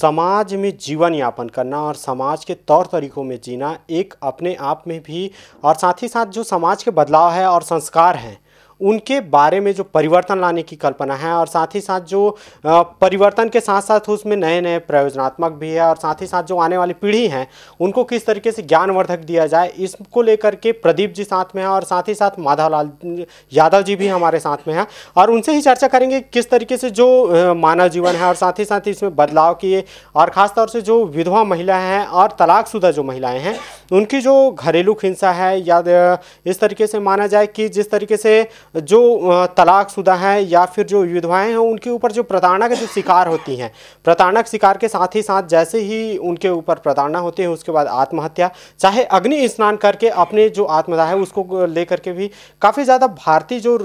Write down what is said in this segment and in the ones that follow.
समाज में जीवन यापन करना और समाज के तौर तरीकों में जीना एक अपने आप में भी और साथ ही साथ जो समाज के बदलाव है और संस्कार हैं उनके बारे में जो परिवर्तन लाने की कल्पना है और साथ ही साथ जो परिवर्तन के साथ साथ उसमें नए नए प्रयोजनात्मक भी है और साथ ही साथ जो आने वाली पीढ़ी है उनको किस तरीके से ज्ञानवर्धक दिया जाए इसको लेकर के प्रदीप जी साथ में हैं और साथ ही साथ माधवलाल यादव जी भी हमारे साथ में हैं और उनसे ही चर्चा करेंगे किस तरीके से जो मानव जीवन है और साथ ही साथ इसमें बदलाव किए और ख़ासतौर से जो विधवा महिलाएँ हैं और तलाकशुदा जो महिलाएं हैं उनकी जो घरेलू हिंसा है या इस तरीके से माना जाए कि जिस तरीके से जो तलाकशुदा हैं या फिर जो विधवाएं हैं उनके ऊपर जो प्रताड़ना के जो शिकार होती हैं प्रताड़ना के शिकार के साथ ही साथ जैसे ही उनके ऊपर प्रताड़ना होती है उसके बाद आत्महत्या चाहे अग्नि स्नान करके अपने जो आत्मदाह है उसको लेकर के भी काफ़ी ज़्यादा भारतीय जो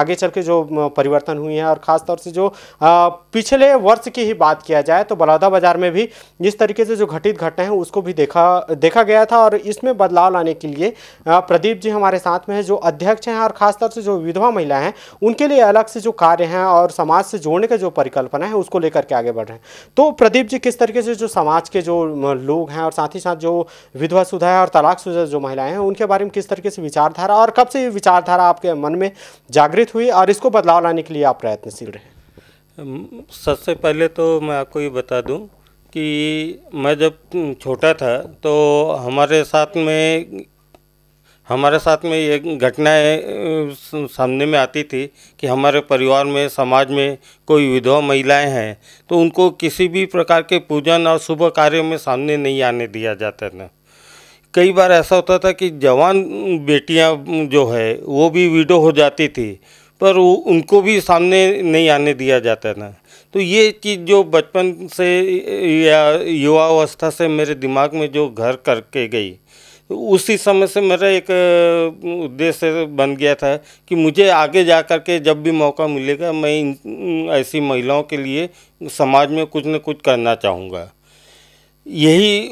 आगे चल के जो परिवर्तन हुई हैं और ख़ासतौर से जो पिछले वर्ष की ही बात किया जाए तो बलौदा बाजार में भी जिस तरीके से जो घटित घटनाएं हैं उसको भी देखा देखा गया था और इसमें बदलाव लाने के लिए प्रदीप जी हमारे साथ में हैं जो अध्यक्ष हैं और ख़ासतौर से जो विधवा महिलाएं हैं उनके लिए अलग से जो कार्य हैं और समाज से जोड़ने का जो परिकल्पना है उसको लेकर के आगे बढ़ रहे हैं तो प्रदीप जी किस तरीके से जो समाज के जो लोग हैं और साथ ही साथ जो विधवा सुधा और तलाक सुधा जो महिलाएं हैं उनके बारे में किस तरीके से विचारधारा और कब से ये विचारधारा आपके मन में जागृत हुई और इसको बदलाव लाने के लिए आप प्रयत्नशील रहे सबसे पहले तो मैं आपको ये बता दूं कि मैं जब छोटा था तो हमारे साथ में हमारे साथ में ये घटनाएं सामने में आती थी कि हमारे परिवार में समाज में कोई विधवा महिलाएं हैं तो उनको किसी भी प्रकार के पूजन और शुभ कार्यों में सामने नहीं आने दिया जाता था कई बार ऐसा होता था कि जवान बेटियां जो है वो भी विडो हो जाती थी पर उनको भी सामने नहीं आने दिया जाता था तो ये चीज़ जो बचपन से या युवावस्था से मेरे दिमाग में जो घर करके गई उसी समय से मेरा एक उद्देश्य बन गया था कि मुझे आगे जा कर के जब भी मौका मिलेगा मैं ऐसी महिलाओं के लिए समाज में कुछ न कुछ करना चाहूँगा यही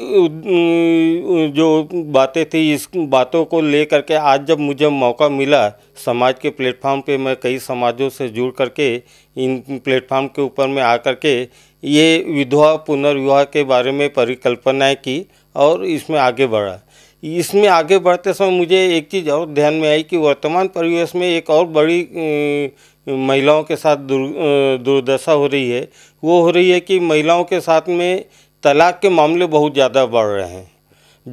जो बातें थी इस बातों को ले करके आज जब मुझे मौका मिला समाज के प्लेटफार्म पे मैं कई समाजों से जुड़ करके इन प्लेटफार्म के ऊपर में आ करके ये विधवा पुनर्विवाह के बारे में परिकल्पनाएं की और इसमें आगे बढ़ा इसमें आगे बढ़ते समय मुझे एक चीज़ और ध्यान में आई कि वर्तमान परिवेश में एक और बड़ी महिलाओं के साथ दुर्दशा हो रही है वो हो रही है कि महिलाओं के साथ में तलाक के मामले बहुत ज़्यादा बढ़ रहे हैं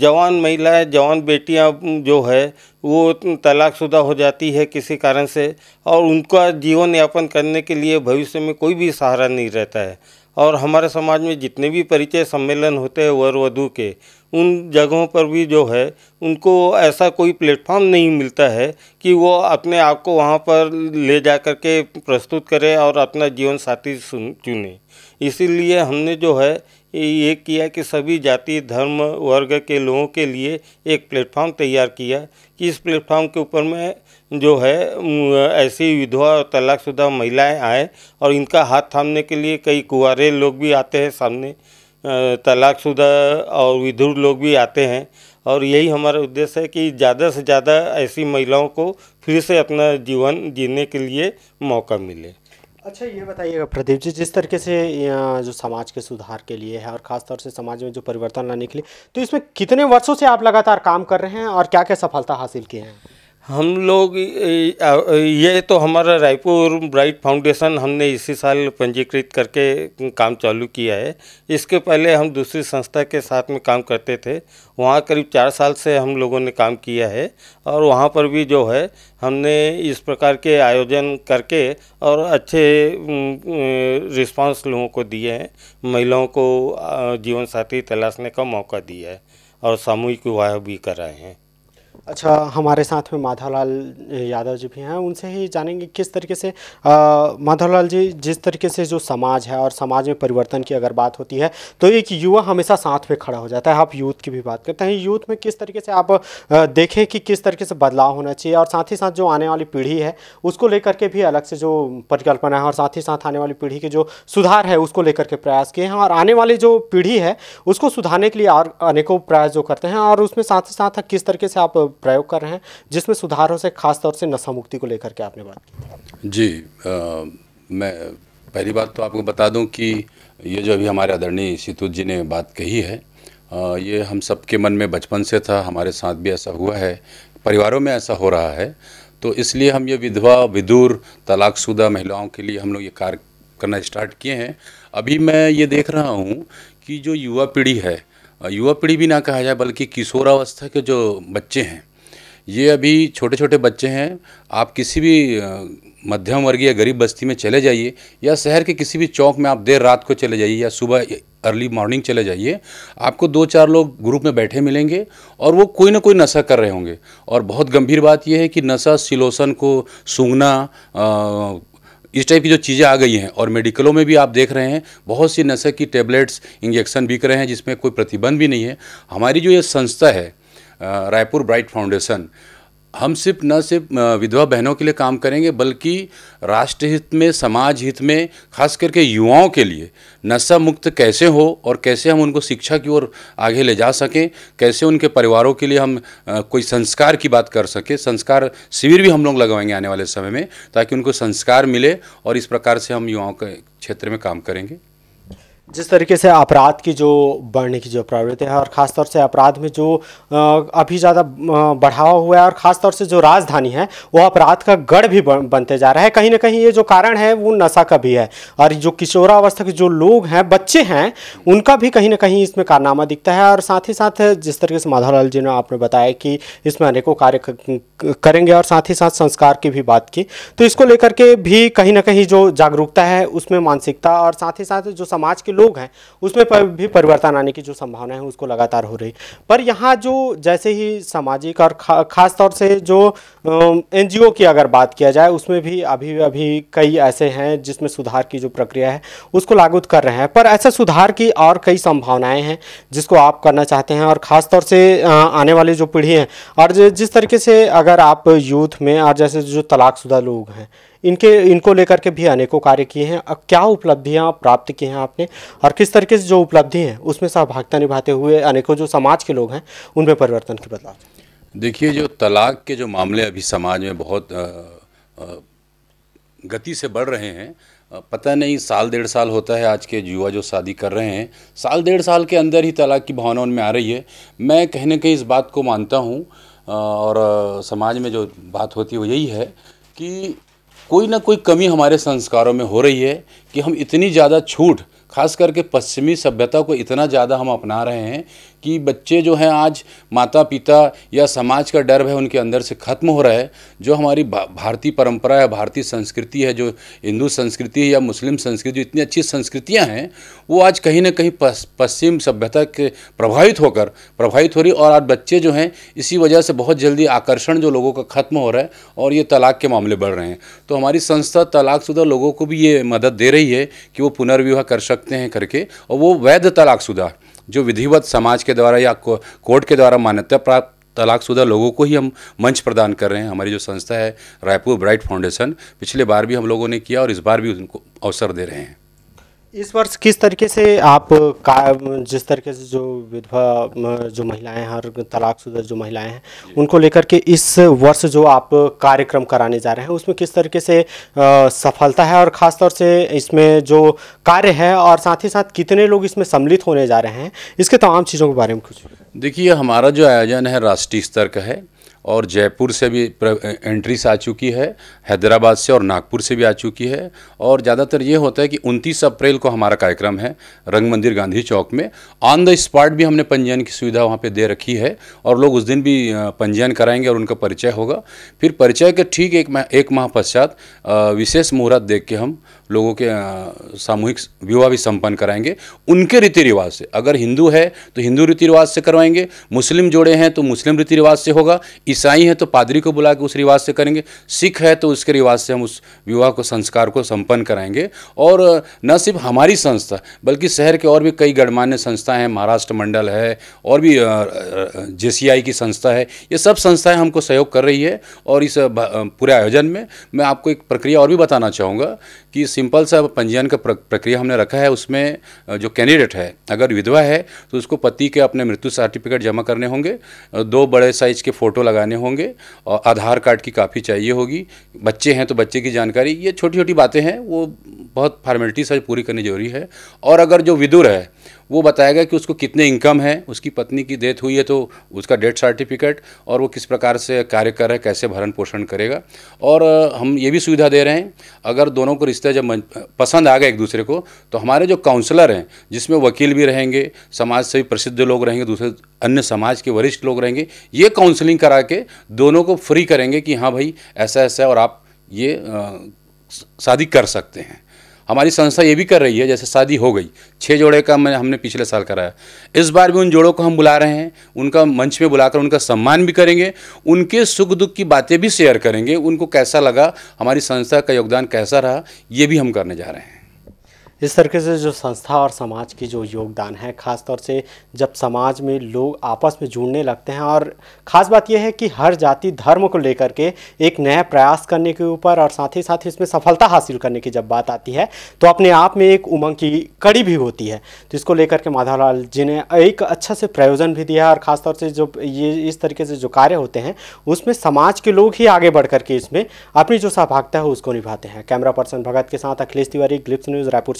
जवान महिलाएं जवान बेटियां जो है वो तलाकशुदा हो जाती है किसी कारण से और उनका जीवन यापन करने के लिए भविष्य में कोई भी सहारा नहीं रहता है और हमारे समाज में जितने भी परिचय सम्मेलन होते हैं वर वधु के उन जगहों पर भी जो है उनको ऐसा कोई प्लेटफॉर्म नहीं मिलता है कि वो अपने आप को वहाँ पर ले जा कर के प्रस्तुत करें और अपना जीवन साथी चुने इसीलिए हमने जो है ये किया कि सभी जाति धर्म वर्ग के लोगों के लिए एक प्लेटफॉर्म तैयार किया कि इस प्लेटफॉर्म के ऊपर में जो है ऐसी विधवा और तलाकशुदा महिलाएं आए और इनका हाथ थामने के लिए कई कुंवरे लोग भी आते हैं सामने तलाकशुदा और विधुर लोग भी आते हैं और यही हमारा उद्देश्य है कि ज़्यादा से ज़्यादा ऐसी महिलाओं को फिर से अपना जीवन जीने के लिए मौका मिले अच्छा ये बताइएगा प्रदीप जी जिस तरीके से जो समाज के सुधार के लिए है और ख़ासतौर से समाज में जो परिवर्तन लाने के लिए तो इसमें कितने वर्षों से आप लगातार काम कर रहे हैं और क्या क्या सफलता हासिल किए हैं हम लोग ये तो हमारा रायपुर ब्राइट फाउंडेशन हमने इसी साल पंजीकृत करके काम चालू किया है इसके पहले हम दूसरी संस्था के साथ में काम करते थे वहाँ करीब चार साल से हम लोगों ने काम किया है और वहाँ पर भी जो है हमने इस प्रकार के आयोजन करके और अच्छे रिस्पांस लोगों को दिए हैं महिलाओं को जीवन साथी तलाशने का मौका दिया है और सामूहिक विवाह भी कराए हैं अच्छा हमारे साथ में माधवलाल यादव जी भी हैं उनसे ही जानेंगे किस तरीके से माधवलाल जी जिस तरीके से जो समाज है और समाज में परिवर्तन की अगर बात होती है तो एक युवा हमेशा साथ में खड़ा हो जाता है आप यूथ की भी बात करते हैं यूथ में किस तरीके से आप देखें कि किस तरीके से बदलाव होना चाहिए और साथ ही साथ जो आने वाली पीढ़ी है उसको लेकर के भी अलग से जो परिकल्पना है और साथ ही साथ आने वाली पीढ़ी के जो सुधार है उसको लेकर के प्रयास किए हैं और आने वाली जो पीढ़ी है उसको सुधारने के लिए और अनेकों प्रयास जो करते हैं और उसमें साथ ही साथ किस तरीके से आप प्रयोग कर रहे हैं जिसमें सुधारों से खासतौर से नशा मुक्ति को लेकर के आपने बात की जी आ, मैं पहली बात तो आपको बता दूं कि ये जो अभी हमारे आदरणीय सीतूत जी ने बात कही है आ, ये हम सबके मन में बचपन से था हमारे साथ भी ऐसा हुआ है परिवारों में ऐसा हो रहा है तो इसलिए हम ये विधवा विदुर तलाकशुदा महिलाओं के लिए हम लोग ये कार्य करना स्टार्ट किए हैं अभी मैं ये देख रहा हूँ कि जो युवा पीढ़ी है युवा पीढ़ी भी ना कहा जाए बल्कि किशोरावस्था के जो बच्चे हैं ये अभी छोटे छोटे बच्चे हैं आप किसी भी मध्यम वर्गीय गरीब बस्ती में चले जाइए या शहर के किसी भी चौक में आप देर रात को चले जाइए या सुबह अर्ली मॉर्निंग चले जाइए आपको दो चार लोग ग्रुप में बैठे मिलेंगे और वो कोई ना कोई नशा कर रहे होंगे और बहुत गंभीर बात यह है कि नशा सिलोसन को सूंघना इस टाइप की जो चीज़ें आ गई हैं और मेडिकलों में भी आप देख रहे हैं बहुत सी नशे की टेबलेट्स इंजेक्शन बिक रहे हैं जिसमें कोई प्रतिबंध भी नहीं है हमारी जो ये संस्था है रायपुर ब्राइट फाउंडेशन हम सिर्फ न सिर्फ विधवा बहनों के लिए काम करेंगे बल्कि राष्ट्र हित में समाज हित में खास करके युवाओं के लिए नशा मुक्त कैसे हो और कैसे हम उनको शिक्षा की ओर आगे ले जा सकें कैसे उनके परिवारों के लिए हम कोई संस्कार की बात कर सकें संस्कार शिविर भी हम लोग लगवाएंगे आने वाले समय में ताकि उनको संस्कार मिले और इस प्रकार से हम युवाओं के क्षेत्र में काम करेंगे जिस तरीके से अपराध की जो बढ़ने की जो प्रवृत्ति है और ख़ासतौर से अपराध में जो अभी ज़्यादा बढ़ावा हुआ है और ख़ासतौर से जो राजधानी है वो अपराध का गढ़ भी बनते जा रहा है कहीं ना कहीं ये जो कारण है वो नशा का भी है और जो किशोरावस्था के जो लोग हैं बच्चे हैं उनका भी कहीं ना कहीं इसमें कारनामा दिखता है और साथ ही साथ जिस तरीके से माधवलाल जी ने आपने बताया कि इसमें अनेकों कार्य करेंगे और साथ ही साथ संस्कार की भी बात की तो इसको लेकर के भी कहीं ना कहीं जो जागरूकता है उसमें मानसिकता और साथ ही साथ जो समाज के लोग हैं उसमें पर भी परिवर्तन आने की जो संभावना है उसको लगातार हो रही पर यहाँ जो जैसे ही सामाजिक और खा, खास तौर से जो एन की अगर बात किया जाए उसमें भी अभी अभी कई ऐसे हैं जिसमें सुधार की जो प्रक्रिया है उसको लागू कर रहे हैं पर ऐसे सुधार की और कई संभावनाएं हैं जिसको आप करना चाहते हैं और ख़ासतौर से आने वाली जो पीढ़ी है और जिस तरीके से अगर आप यूथ में और जैसे जो तलाकशुदा लोग हैं इनके इनको लेकर के भी अनेकों कार्य किए हैं क्या उपलब्धियाँ प्राप्त की हैं आपने और किस तरीके से जो उपलब्धि है उसमें सहभागिता निभाते हुए अनेकों जो समाज के लोग हैं उनमें परिवर्तन के बदलाव देखिए जो तलाक के जो मामले अभी समाज में बहुत गति से बढ़ रहे हैं पता नहीं साल डेढ़ साल होता है आज के युवा जो शादी कर रहे हैं साल डेढ़ साल के अंदर ही तलाक की भावना उनमें आ रही है मैं कहीं ना कहीं इस बात को मानता हूँ और समाज में जो बात होती है वो यही है कि कोई ना कोई कमी हमारे संस्कारों में हो रही है कि हम इतनी ज़्यादा छूट खास करके पश्चिमी सभ्यता को इतना ज़्यादा हम अपना रहे हैं कि बच्चे जो हैं आज माता पिता या समाज का डर है उनके अंदर से खत्म हो रहा है जो हमारी भारतीय परंपरा है भारतीय संस्कृति है जो हिंदू संस्कृति या मुस्लिम संस्कृति जो इतनी अच्छी संस्कृतियाँ हैं वो आज कहीं ना कहीं पश्चिम सभ्यता के प्रभावित होकर प्रभावित हो रही और आज बच्चे जो हैं इसी वजह से बहुत जल्दी आकर्षण जो लोगों का ख़त्म हो रहा है और ये तलाक के मामले बढ़ रहे हैं तो हमारी संस्था तलाकशुदा लोगों को भी ये मदद दे रही है कि वो पुनर्विवाह कर सकते हैं करके और वो वैध तलाकशुदा जो विधिवत समाज के द्वारा या कोर्ट के द्वारा मान्यता प्राप्त तलाकशुदा लोगों को ही हम मंच प्रदान कर रहे हैं हमारी जो संस्था है रायपुर ब्राइट फाउंडेशन पिछले बार भी हम लोगों ने किया और इस बार भी उनको अवसर दे रहे हैं इस वर्ष किस तरीके से आप का जिस तरीके से जो विधवा जो महिलाएं हैं और तलाकशुदा जो महिलाएं हैं उनको लेकर के इस वर्ष जो आप कार्यक्रम कराने जा रहे हैं उसमें किस तरीके से आ, सफलता है और ख़ासतौर से इसमें जो कार्य है और साथ ही साथ कितने लोग इसमें सम्मिलित होने जा रहे हैं इसके तमाम चीज़ों के बारे में कुछ देखिए हमारा जो आयोजन है राष्ट्रीय स्तर का है और जयपुर से भी एंट्रीस आ चुकी है हैदराबाद से और नागपुर से भी आ चुकी है और ज़्यादातर ये होता है कि 29 अप्रैल को हमारा कार्यक्रम है रंग मंदिर गांधी चौक में ऑन द स्पॉट भी हमने पंजीयन की सुविधा वहाँ पे दे रखी है और लोग उस दिन भी पंजीयन कराएंगे और उनका परिचय होगा फिर परिचय के ठीक एक माह एक माह पश्चात विशेष मुहूर्त देख के हम लोगों के सामूहिक विवाह भी संपन्न कराएंगे उनके रीति रिवाज से अगर हिंदू है तो हिंदू रीति रिवाज से करवाएंगे मुस्लिम जोड़े हैं तो मुस्लिम रीति रिवाज से होगा ईसाई हैं तो पादरी को बुला के उस रिवाज से करेंगे सिख है तो उसके रिवाज से हम उस विवाह को संस्कार को संपन्न कराएंगे और न सिर्फ हमारी संस्था बल्कि शहर के और भी कई गणमान्य संस्थाएँ हैं महाराष्ट्र मंडल है और भी जे की संस्था है ये सब संस्थाएँ हमको सहयोग कर रही है और इस पूरे आयोजन में मैं आपको एक प्रक्रिया और भी बताना चाहूँगा कि इस सिंपल सा पंजीयन का प्रक्रिया हमने रखा है उसमें जो कैंडिडेट है अगर विधवा है तो उसको पति के अपने मृत्यु सर्टिफिकेट जमा करने होंगे दो बड़े साइज के फ़ोटो लगाने होंगे और आधार कार्ड की काफ़ी चाहिए होगी बच्चे हैं तो बच्चे की जानकारी ये छोटी छोटी बातें हैं वो बहुत फार्मेलिटीज़ सब पूरी करनी जरूरी है और अगर जो विदुर है वो बताएगा कि उसको कितने इनकम है उसकी पत्नी की डेथ हुई है तो उसका डेथ सर्टिफिकेट और वो किस प्रकार से कार्य कर रहा है कैसे भरण पोषण करेगा और हम ये भी सुविधा दे रहे हैं अगर दोनों को रिश्ता जब पसंद आ गए एक दूसरे को तो हमारे जो काउंसलर हैं जिसमें वकील भी रहेंगे समाज से भी प्रसिद्ध लोग रहेंगे दूसरे अन्य समाज के वरिष्ठ लोग रहेंगे ये काउंसलिंग करा के दोनों को फ्री करेंगे कि हाँ भाई ऐसा ऐसा और आप ये शादी कर सकते हैं हमारी संस्था ये भी कर रही है जैसे शादी हो गई छः जोड़े का मैं हमने पिछले साल कराया इस बार भी उन जोड़ों को हम बुला रहे हैं उनका मंच में बुलाकर उनका सम्मान भी करेंगे उनके सुख दुख की बातें भी शेयर करेंगे उनको कैसा लगा हमारी संस्था का योगदान कैसा रहा ये भी हम करने जा रहे हैं इस तरीके से जो संस्था और समाज की जो योगदान है ख़ासतौर से जब समाज में लोग आपस में जुड़ने लगते हैं और ख़ास बात यह है कि हर जाति धर्म को लेकर के एक नया प्रयास करने के ऊपर और साथ ही साथ इसमें सफलता हासिल करने की जब बात आती है तो अपने आप में एक उमंग की कड़ी भी होती है तो इसको लेकर के माधवलाल जी ने एक अच्छा से प्रयोजन भी दिया है और ख़ासतौर से जो ये इस तरीके से जो कार्य होते हैं उसमें समाज के लोग ही आगे बढ़ करके इसमें अपनी जो सहभागिता है उसको निभाते हैं कैमरा पर्सन भगत के साथ अखिलेश तिवारी ग्लिप्स न्यूज़ रायपुर